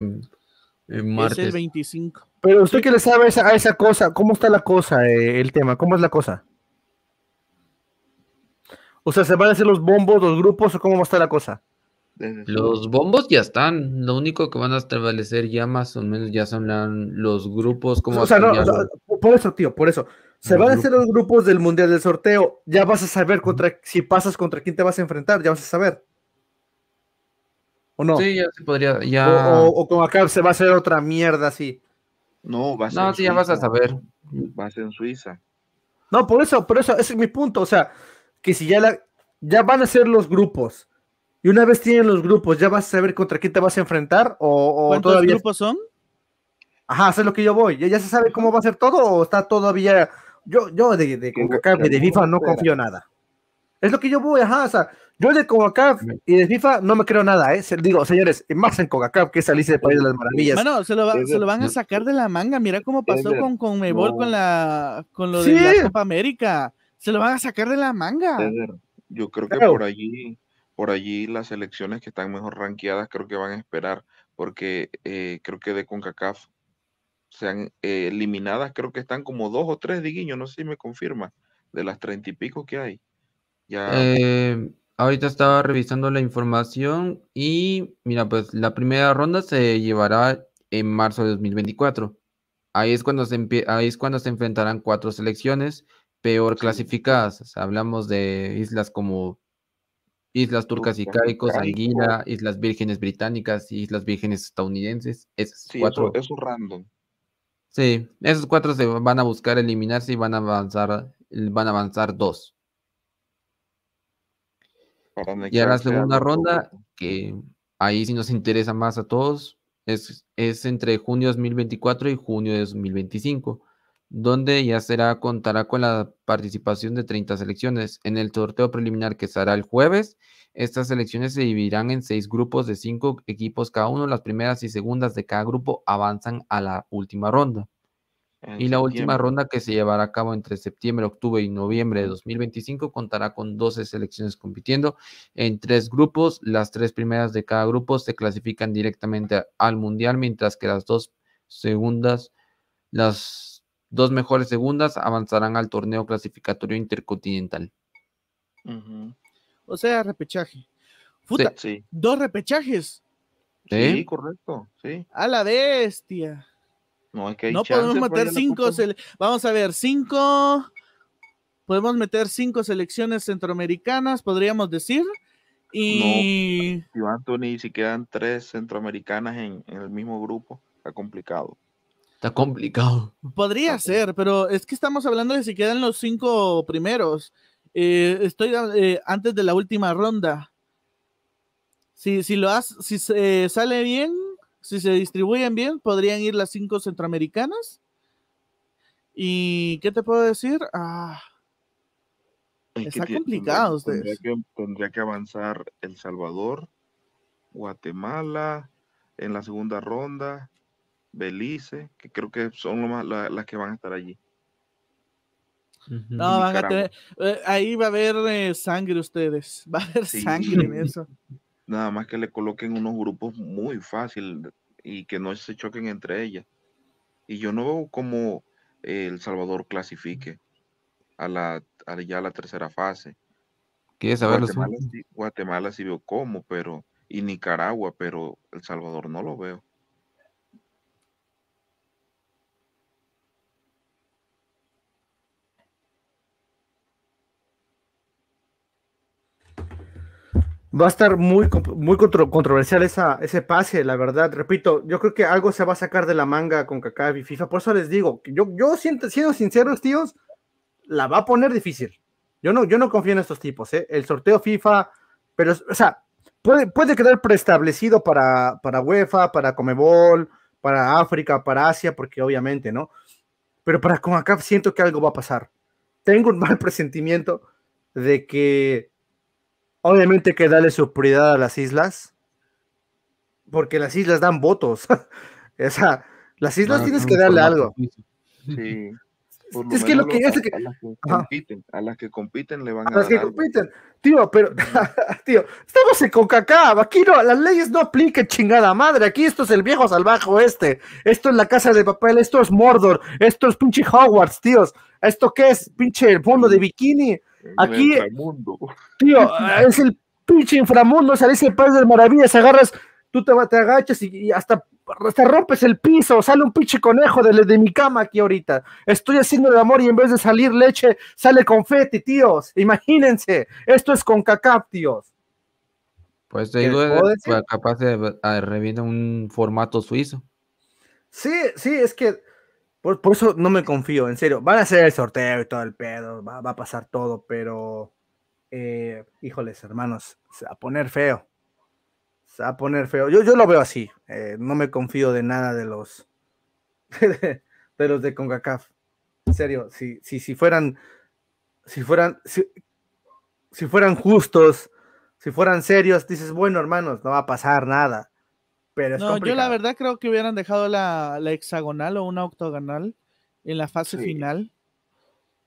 en martes. 25. Pero usted que le sabe a esa, cosa, ¿cómo está la cosa, eh, el tema? ¿Cómo es la cosa? O sea, ¿se van a hacer los bombos, los grupos o cómo va a estar la cosa? Los bombos ya están. Lo único que van a establecer ya más o menos ya son los grupos. como o sea, no, por eso, tío, por eso. Se van a hacer los grupos del Mundial del Sorteo. Ya vas a saber contra si pasas contra quién te vas a enfrentar. Ya vas a saber. ¿O no? Sí, ya se podría. Ya... O, como acá se va a hacer otra mierda así. No, va a No, ya vas a saber. Va a ser en Suiza. No, por eso, por eso, ese es mi punto. O sea, que si ya la, ya van a ser los grupos. Y una vez tienen los grupos, ¿ya vas a saber contra quién te vas a enfrentar? ¿O, o cuántos grupos son? Ajá, es lo que yo voy. ¿Ya, ¿Ya, se sabe cómo va a ser todo o está todavía...? Yo, yo de, de, de FIFA no confío en nada. Es lo que yo voy, ajá, o sea, yo de CONCACAF y de FIFA no me creo nada, ¿eh? Digo, señores, más en CONCACAF, que es de País de las Maravillas. Bueno, se lo, van a sacar de la manga. Mira cómo pasó con Conmebol con, la, con lo de la Copa América. Se lo van a sacar de la manga. Yo creo que por allí, por allí las selecciones que están mejor ranqueadas creo que van a esperar, porque eh, creo que de CONCACAF sean eh, eliminadas, creo que están como dos o tres, Diguiño, no sé si me confirma, de las treinta y pico que hay. Ya... Eh, ahorita estaba revisando la información y mira, pues la primera ronda se llevará en marzo de 2024. Ahí es cuando se, ahí es cuando se enfrentarán cuatro selecciones peor clasificadas. hablamos de islas como Islas Turcas y Caicos, Anguila, Islas Vírgenes Británicas, Islas Vírgenes Estadounidenses. Esas cuatro. Eso, random. Sí, esos cuatro se van a buscar eliminarse y van a avanzar, van a avanzar dos. Y a la segunda ronda, que ahí sí nos interesa más a todos, es, es entre junio de 2024 y junio de 2025, donde ya será contará con la participación de 30 selecciones. En el sorteo preliminar que será el jueves, estas selecciones se dividirán en seis grupos de cinco equipos cada uno. Las primeras y segundas de cada grupo avanzan a la última ronda y la última ronda que se llevará a cabo entre septiembre, octubre y noviembre de 2025 contará con 12 selecciones compitiendo en tres grupos. Las tres primeras de cada grupo se clasifican directamente al Mundial, mientras que las dos segundas, las dos mejores segundas avanzarán al torneo clasificatorio intercontinental. O sea, repechaje. Fútbol. dos repechajes. Sí, correcto. Sí. A la bestia. No, podemos meter cinco. Vamos a ver, cinco. Podemos meter cinco selecciones centroamericanas, podríamos decir. Y. Anthony, si quedan tres centroamericanas en, el mismo grupo, está complicado. Está complicado. Podría ser, pero es que estamos hablando de si quedan los cinco primeros. Eh, estoy eh, antes de la última ronda. Si, si lo si eh, sale bien, si se distribuyen bien, podrían ir las cinco centroamericanas. ¿Y qué te puedo decir? Ah, está complicado. Tendría, ustedes. que, avanzar El Salvador, Guatemala, en la segunda ronda, Belice, que creo que son más, las que van a estar allí. No, van eh, ahí va a haber eh, sangre ustedes, va a haber sangre en eso. nada más que le coloquen unos grupos muy fácil y que no se choquen entre ellas. Y yo no veo cómo El Salvador clasifique a la, a ya la tercera fase. ¿Quieres saberlo Guatemala, sí, Guatemala sí veo cómo, pero y Nicaragua, pero El Salvador no lo veo. va a estar muy, muy contro controversial esa, ese pase, la verdad. Repito, yo creo que algo se va a sacar de la manga con Kaká y FIFA. Por eso les digo, yo, yo siento, siendo sinceros, tíos, la va a poner difícil. Yo no, yo no confío en estos tipos, ¿eh? El sorteo FIFA, pero, o sea, puede, puede quedar preestablecido para, para UEFA, para Comebol, para África, para Asia, porque obviamente, ¿no? Pero para acá siento que algo va a pasar. Tengo un mal presentimiento de que Obviamente que darle su prioridad a las islas, porque las islas dan votos. o sea, las islas ah, tienes que darle algo. Sí. es que lo que, a, que... las que compiten, le van a, a las que compiten. Tío, pero, tío, estamos en Coca-Cola, aquí no, las leyes no apliquen chingada madre, aquí esto es el viejo salvaje este esto es la casa de papel, esto es Mordor, esto es pinche Hogwarts, tíos, ¿esto qué es? Pinche el de bikini, Aquí, tío, es el pinche inframundo, o sea, ese par de maravillas, agarras, tú te, te agachas y, hasta, hasta, rompes el piso, sale un pinche conejo de, mi cama aquí ahorita. Estoy haciendo el amor y en vez de salir leche, sale confeti, tíos. Imagínense, esto es con cacap, tíos. Pues te digo, eh, capaz de revivir un formato suizo. Sí, sí, es que por, eso no me confío, en serio. Van a hacer el sorteo y todo el pedo, va, a pasar todo, pero. Eh, híjoles, hermanos, se va a poner feo. Se va a poner feo. Yo, yo lo veo así. Eh, no me confío de nada de los. de, los de CONCACAF. En serio, si, si, si fueran. Si fueran. Si, si fueran justos, si fueran serios, dices, bueno, hermanos, no va a pasar nada no, yo la verdad creo que hubieran dejado la, hexagonal o una octogonal en la fase final.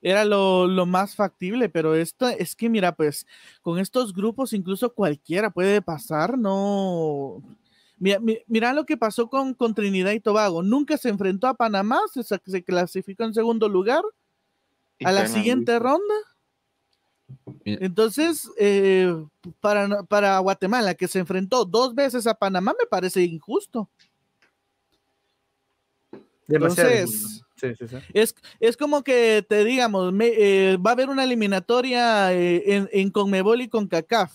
Era lo, más factible, pero esto es que, mira, pues con estos grupos incluso cualquiera puede pasar, no. Mira, lo que pasó con, Trinidad y Tobago. Nunca se enfrentó a Panamá, se, se clasificó en segundo lugar. a la siguiente ronda entonces, eh, para, para Guatemala, que se enfrentó dos veces a Panamá, me parece injusto. Entonces, Es, como que te digamos, eh, va a haber una eliminatoria eh, en, Conmebol y con CACAF.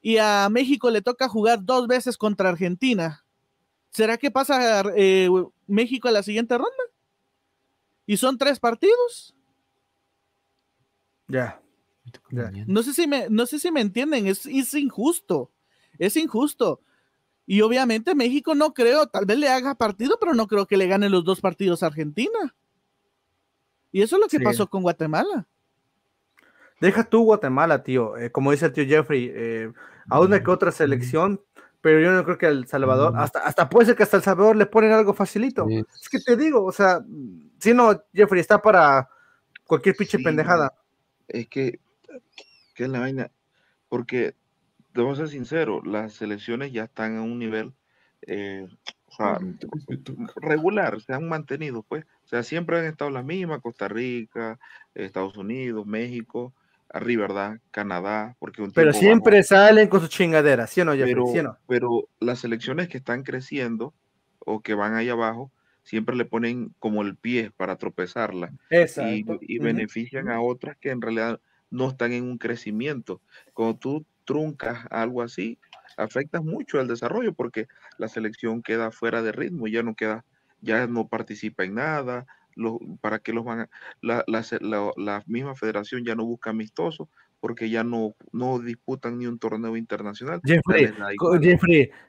Y a México le toca jugar dos veces contra Argentina. ¿Será que pasa México a la siguiente ronda? Y son tres partidos. Ya. No sé si me, no sé si me entienden, es, es injusto, es injusto. Y obviamente México no creo, tal vez le haga partido, pero no creo que le gane los dos partidos a Argentina. Y eso es lo que pasó con Guatemala. Deja tú Guatemala, tío. Eh, como dice el tío Jeffrey, eh, a una que otra selección, pero yo no creo que El Salvador, hasta, hasta puede ser que hasta El Salvador le ponen algo facilito. Es que te digo, o sea, si no, Jeffrey, está para cualquier pinche pendejada. Es que ¿Qué es la vaina? Porque, debo ser sincero, las selecciones ya están a un nivel eh, mm, regular, se han mantenido, pues. O sea, siempre han estado las mismas, Costa Rica, Estados Unidos, México, arriba, ¿verdad? Canadá, porque Pero siempre salen con sus chingaderas, ¿sí o no, Pero, las selecciones que están creciendo o que van ahí abajo, siempre le ponen como el pie para tropezarla. Y, benefician a otras que en realidad no están en un crecimiento. Cuando tú truncas algo así, afectas mucho al desarrollo porque la selección queda fuera de ritmo, ya no queda, ya no participa en nada, para que los van a, la, la, la, misma federación ya no busca amistosos porque ya no, no disputan ni un torneo internacional. Jeffrey,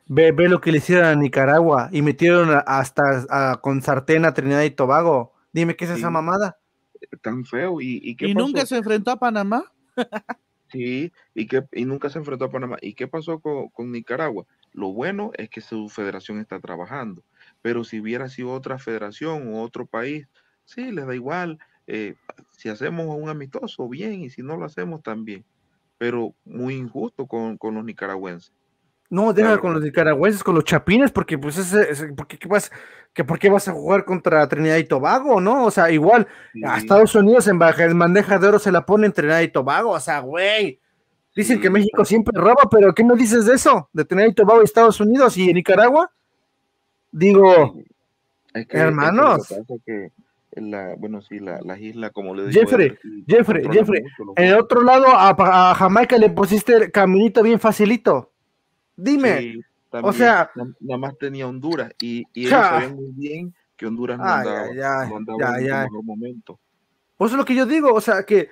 ve, ve, lo que le hicieron a Nicaragua y metieron hasta con Sartena, Trinidad y Tobago. Dime qué es esa mamada tan feo. ¿Y, y, nunca se enfrentó a Panamá? sí, y, nunca se enfrentó a Panamá. ¿Y qué pasó con, Nicaragua? Lo bueno es que su federación está trabajando, pero si hubiera sido otra federación o otro país, sí, les da igual. Eh, si hacemos un amistoso, bien, y si no lo hacemos, también. Pero muy injusto con los nicaragüenses. No, déjalo con los nicaragüenses, con los chapines, porque pues es, porque, ¿qué vas, que, ¿por qué vas a jugar contra Trinidad y Tobago, no? O sea, igual, a Estados Unidos en, baja, bandeja de oro se la pone en Trinidad y Tobago, o sea, güey. Dicen que México siempre roba, pero ¿qué no dices de eso? De Trinidad y Tobago y Estados Unidos y Nicaragua. Digo, hermanos. bueno, sí, las la isla, como le decía. Jeffrey, Jeffrey, Jeffrey. En el otro lado, a, a Jamaica le pusiste el caminito bien facilito. Dime. o sea, nada más tenía Honduras y, y ellos sabían muy bien que Honduras no andaba, en el mejor momento. Por eso es lo que yo digo, o sea, que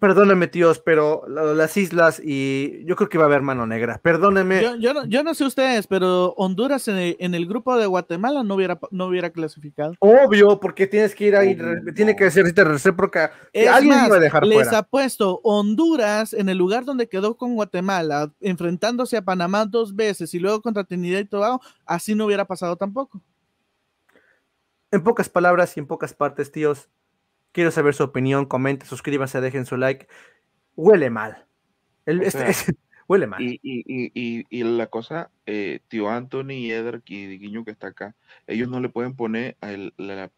perdóneme tíos, pero las islas y yo creo que va a haber mano negra. perdóneme, Yo, no, sé ustedes, pero Honduras en el, grupo de Guatemala no hubiera, no hubiera clasificado. Obvio, porque tienes que ir ahí, tiene que este ser recéproca Alguien a dejar les apuesto, Honduras en el lugar donde quedó con Guatemala, enfrentándose a Panamá dos veces y luego contra Trinidad y Tobago, así no hubiera pasado tampoco. En pocas palabras y en pocas partes, tíos, Quiero saber su opinión, comente, suscríbase, dejen su like. Huele mal. Este, huele mal. Y, la cosa, eh, tío Anthony y Eder que está acá, ellos no le pueden poner el,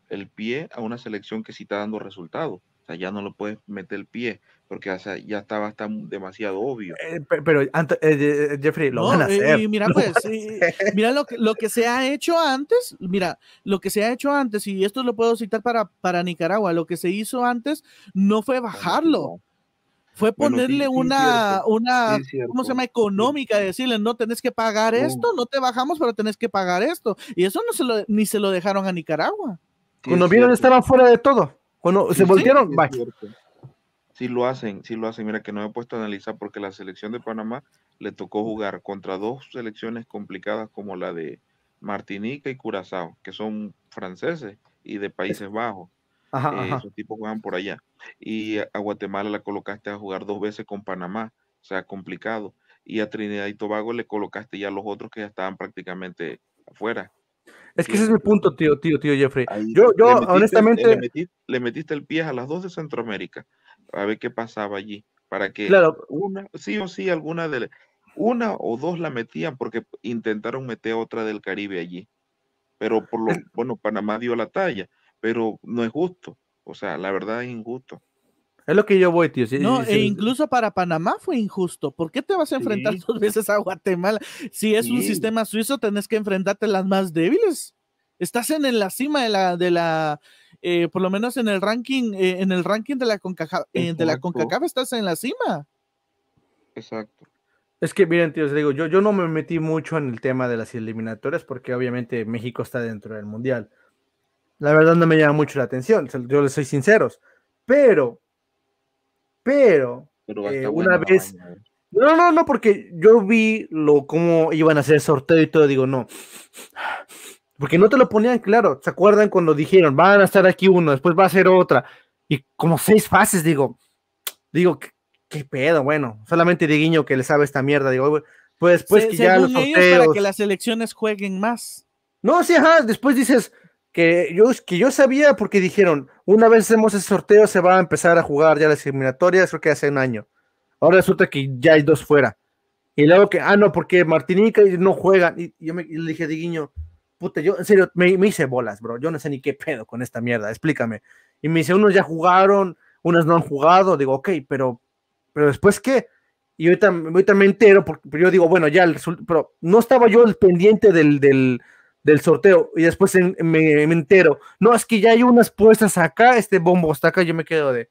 el pie a una selección que sí está dando resultados ya no lo puedes meter el pie, porque ya estaba demasiado obvio. Eh, pero, eh, eh, Jeffrey, lo van a hacer. mira, lo pues, mira lo que, lo que se ha hecho antes, mira, lo que se ha hecho antes, y esto lo puedo citar para, para Nicaragua, lo que se hizo antes no fue bajarlo. Fue ponerle una, una ¿cómo se llama? Económica, decirle, no tenés que pagar esto, no te bajamos, pero tenés que pagar esto. Y eso no se lo, ni se lo dejaron a Nicaragua. Cuando vieron, estaban fuera de todo. Bueno, se volvieron, sí, lo hacen, sí lo hacen. Mira que no me he puesto a analizar porque la selección de Panamá le tocó jugar contra dos selecciones complicadas como la de Martinica y Curazao, que son franceses y de Países Bajos. Eh, ajá, Esos tipos juegan por allá. Y a Guatemala la colocaste a jugar dos veces con Panamá, o sea, complicado. Y a Trinidad y Tobago le colocaste ya los otros que ya estaban prácticamente afuera. Es que ese es mi punto, tío, tío, tío Jeffrey. yo, yo honestamente. Le metiste, el pie a las dos de Centroamérica, a ver qué pasaba allí, para que claro. una, sí o sí, alguna de una o dos la metían, porque intentaron meter otra del Caribe allí. Pero por lo, bueno, Panamá dio la talla, pero no es justo. O sea, la verdad es injusto. Es lo que yo voy, tío. no, e incluso para Panamá fue injusto. ¿Por qué te vas a enfrentar dos veces a Guatemala? Si es un sistema suizo, tenés que enfrentarte a las más débiles. Estás en, la cima de la, de la eh, por lo menos en el ranking, eh, en el ranking de la CONCACAF, eh, de la CONCACAF estás en la cima. Exacto. Es que miren, les digo, yo, yo no me metí mucho en el tema de las eliminatorias porque obviamente México está dentro del Mundial. La verdad no me llama mucho la atención, yo les soy sinceros. Pero pero, eh, una vez... No, no, no, porque yo vi lo cómo iban a hacer el sorteo y todo, digo, no. Porque no te lo ponían claro, ¿se acuerdan cuando dijeron, van a estar aquí uno, después va a ser otra? Y como seis fases, digo, digo, ¿qué, pedo? Bueno, solamente de guiño que le sabe esta mierda, digo, pues después que ya los sorteos... para que las elecciones jueguen más. No, sí, ajá, después dices, que yo, que yo sabía porque dijeron, una vez hacemos ese sorteo se va a empezar a jugar ya las eliminatorias, creo que hace un año. Ahora resulta que ya hay dos fuera. Y luego que, ah, no, porque Martinica no juega, Y yo me, le dije de guiño, puta, yo en serio, me, hice bolas, bro. Yo no sé ni qué pedo con esta mierda, explícame. Y me dice, unos ya jugaron, unos no han jugado. Digo, ok, pero, pero después qué? Y ahorita, me entero, porque yo digo, bueno, ya el resultado, pero no estaba yo el pendiente del, del del sorteo y después me, entero, no, es que ya hay unas puestas acá, este bombo está acá, yo me quedo de...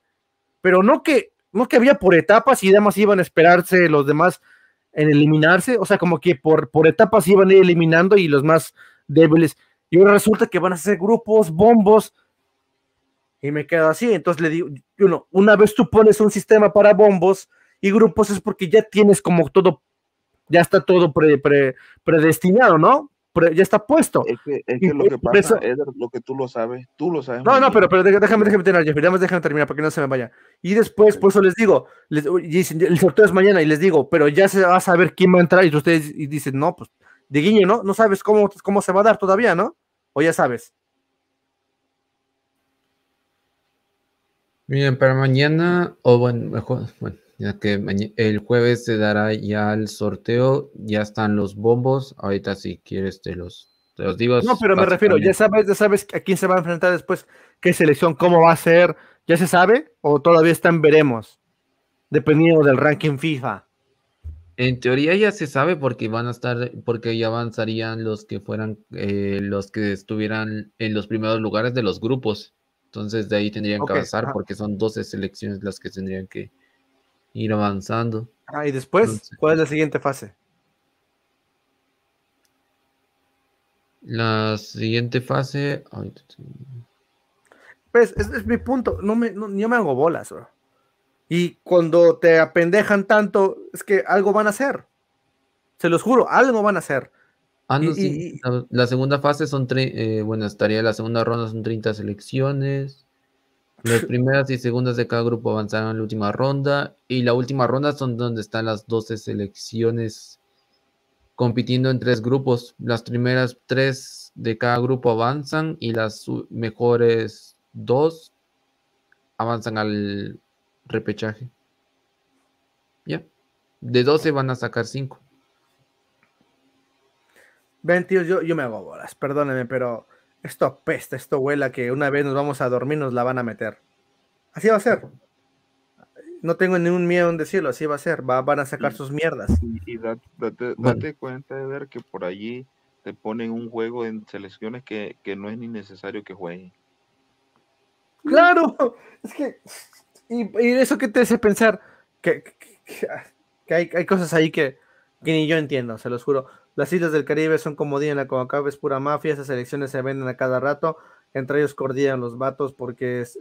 Pero no que, no que había por etapas y además iban a esperarse los demás en eliminarse, o sea, como que por, por etapas iban a ir eliminando y los más débiles. Y ahora resulta que van a ser grupos, bombos, y me quedo así. Entonces le digo, uno, una vez tú pones un sistema para bombos y grupos es porque ya tienes como todo, ya está todo predestinado, ¿no? ya está puesto. Es lo que tú lo sabes, tú lo sabes. No, no, pero, déjame, déjame terminar, déjame, terminar para que no se me vaya. Y después, por eso les digo, les, el sorteo es mañana y les digo, pero ya se va a saber quién va a entrar y ustedes y dicen, no, pues, de guiño, ¿no? No sabes cómo, cómo se va a dar todavía, ¿no? O ya sabes. Miren, para mañana, o bueno, mejor, bueno ya que el jueves se dará ya el sorteo, ya están los bombos, ahorita si quieres te los, te los digo. No, pero me refiero, ya sabes, sabes a quién se va a enfrentar después, qué selección, cómo va a ser, ya se sabe o todavía están veremos, dependiendo del ranking FIFA. En teoría ya se sabe porque van a estar, porque ya avanzarían los que fueran, eh, los que estuvieran en los primeros lugares de los grupos. Entonces de ahí tendrían que avanzar porque son 12 selecciones las que tendrían que, ir avanzando. Ah, y después, ¿cuál es la siguiente fase? La siguiente fase. pues, es, mi punto. No me, me hago bolas, bro. Y cuando te apendejan tanto, es que algo van a hacer. Se los juro, algo van a hacer. Ah, no, sí. la, segunda fase son, tres, eh, bueno, estaría la segunda ronda, son 30 selecciones. Las primeras y segundas de cada grupo avanzaron en la última ronda y la última ronda son donde están las 12 selecciones compitiendo en tres grupos. Las primeras tres de cada grupo avanzan y las mejores dos avanzan al repechaje. Ya. De 12 van a sacar 5. Ven, tío, yo, yo me hago bolas, perdónenme, pero esto apesta, esto huela, que una vez nos vamos a dormir nos la van a meter. Así va a ser. No tengo ningún miedo en decirlo, así va a ser. Va, van a sacar sus mierdas. Y, date, cuenta de ver que por allí te ponen un juego en selecciones que, no es ni necesario que jueguen. Claro, es que... Y, eso que te hace pensar que, hay, hay, cosas ahí que, que ni yo entiendo, se los juro. Las islas del Caribe son como día en la Comacab es pura mafia, esas elecciones se venden a cada rato, entre ellos cordillan los vatos porque es,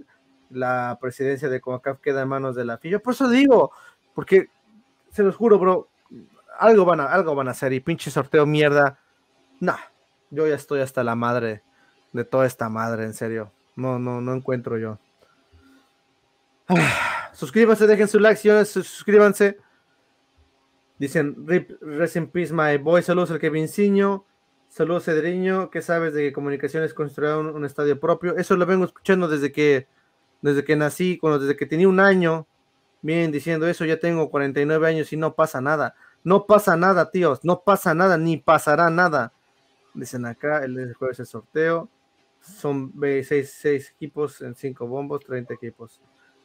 la presidencia de Comacab queda en manos de la Yo Por eso digo, porque se los juro, bro, algo van a, algo van a hacer y pinche sorteo mierda. No, yo ya estoy hasta la madre de toda esta madre, en serio. No, no, no encuentro yo. suscríbanse, dejen su like, suscríbanse. Dicen, Rip, rest in peace, my boy. Saludos al Ciño. Saludos, Cedriño. ¿Qué sabes de que Comunicaciones construyeron un, estadio propio? Eso lo vengo escuchando desde que, desde que nací, cuando, desde que tenía un año. vienen diciendo eso, ya tengo 49 años y no pasa nada. No pasa nada, tíos. No pasa nada, ni pasará nada. Dicen acá, el jueves el sorteo. Son 6, equipos en 5 bombos, 30 equipos.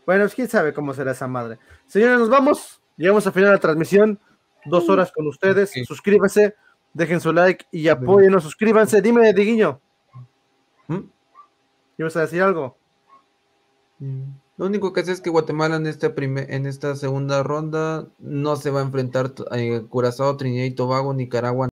Bueno, pues, quién sabe cómo será esa madre. Señores, nos vamos. Llegamos a final de la transmisión dos horas con ustedes. suscríbanse Suscríbase, dejen su like y apóyenos. Suscríbanse. Dime, Diguiño. vas ¿Mm? a decir algo? Mm. Lo único que sé es que Guatemala en, este en esta segunda ronda no se va a enfrentar a eh, Curazao, Trinidad y Tobago, Nicaragua.